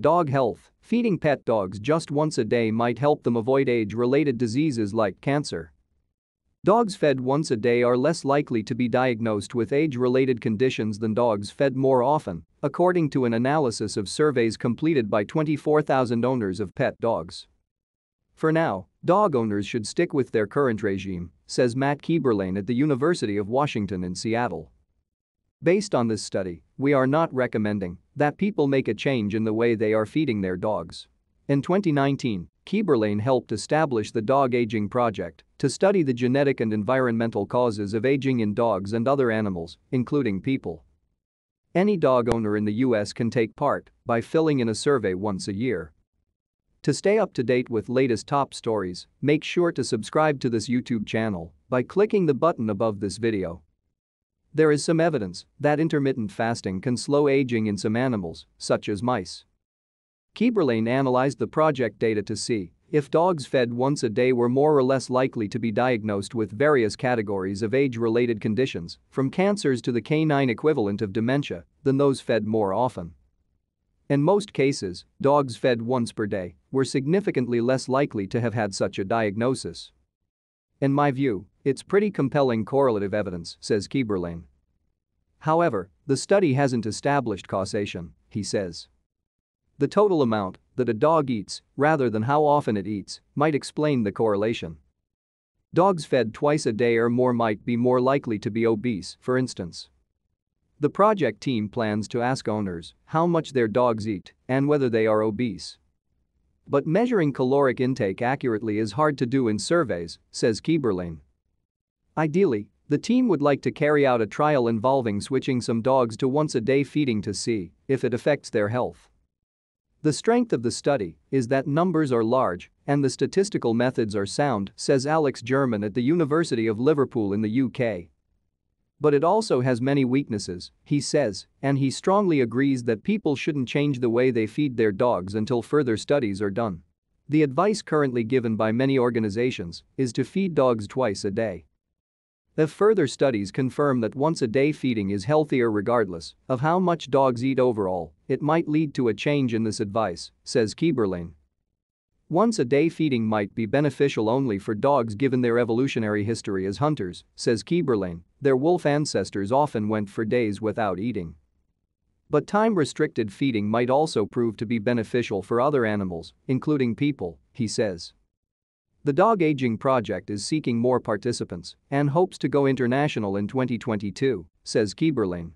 Dog health. Feeding pet dogs just once a day might help them avoid age-related diseases like cancer. Dogs fed once a day are less likely to be diagnosed with age-related conditions than dogs fed more often, according to an analysis of surveys completed by 24,000 owners of pet dogs. For now, dog owners should stick with their current regime, says Matt Kieberlane at the University of Washington in Seattle. Based on this study, we are not recommending that people make a change in the way they are feeding their dogs. In 2019, Kieberlane helped establish the Dog Aging Project to study the genetic and environmental causes of aging in dogs and other animals, including people. Any dog owner in the US can take part by filling in a survey once a year. To stay up to date with latest top stories, make sure to subscribe to this YouTube channel by clicking the button above this video there is some evidence that intermittent fasting can slow aging in some animals, such as mice. Keeberlane analyzed the project data to see if dogs fed once a day were more or less likely to be diagnosed with various categories of age-related conditions, from cancers to the canine equivalent of dementia, than those fed more often. In most cases, dogs fed once per day were significantly less likely to have had such a diagnosis. In my view, it's pretty compelling correlative evidence, says Kieberling. However, the study hasn't established causation, he says. The total amount that a dog eats, rather than how often it eats, might explain the correlation. Dogs fed twice a day or more might be more likely to be obese, for instance. The project team plans to ask owners how much their dogs eat and whether they are obese. But measuring caloric intake accurately is hard to do in surveys, says Kieberling. Ideally, the team would like to carry out a trial involving switching some dogs to once-a-day feeding to see if it affects their health. The strength of the study is that numbers are large and the statistical methods are sound, says Alex German at the University of Liverpool in the UK. But it also has many weaknesses, he says, and he strongly agrees that people shouldn't change the way they feed their dogs until further studies are done. The advice currently given by many organizations is to feed dogs twice a day. If further studies confirm that once-a-day feeding is healthier regardless of how much dogs eat overall, it might lead to a change in this advice, says Kieberling. Once-a-day feeding might be beneficial only for dogs given their evolutionary history as hunters, says Kieberling, their wolf ancestors often went for days without eating. But time-restricted feeding might also prove to be beneficial for other animals, including people, he says. The Dog Aging Project is seeking more participants and hopes to go international in 2022, says Kieberling.